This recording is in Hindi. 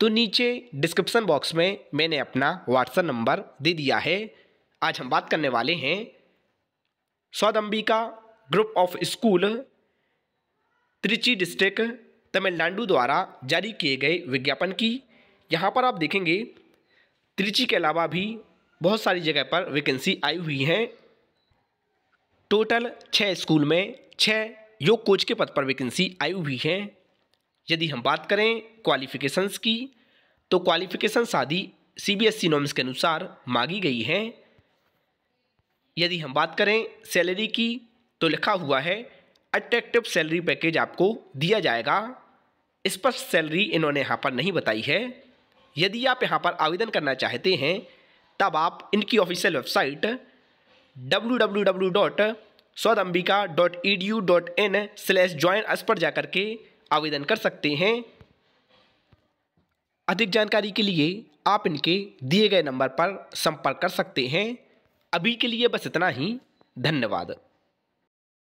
तो नीचे डिस्क्रिप्सन बॉक्स में मैंने अपना व्हाट्सएप नंबर दे दिया है आज हम बात करने वाले हैं Swadambika group of school Trichy district Tamil Nadu द्वारा जारी किए गए विज्ञापन की यहाँ पर आप देखेंगे त्रिची के अलावा भी बहुत सारी जगह पर वैकेंसी आई हुई हैं टोटल छः स्कूल में छः योग कोच के पद पर वैकेंसी आई हुई हैं यदि हम बात करें क्वालिफ़िकेशंस की तो क्वालिफ़िकेशन आदि C B S E norms के अनुसार मांगी गई हैं यदि हम बात करें सैलरी की तो लिखा हुआ है अट्रैक्टिव सैलरी पैकेज आपको दिया जाएगा स्पष्ट सैलरी इन्होंने यहाँ पर नहीं बताई है यदि आप यहाँ पर आवेदन करना चाहते हैं तब आप इनकी official website W W W dot dot dot E D U in slash join S पर जाकर के आवेदन कर सकते हैं अधिक जानकारी के लिए आप इनके दिए गए नंबर पर संपर्क कर सकते हैं अभी के लिए बस इतना ही धन्यवाद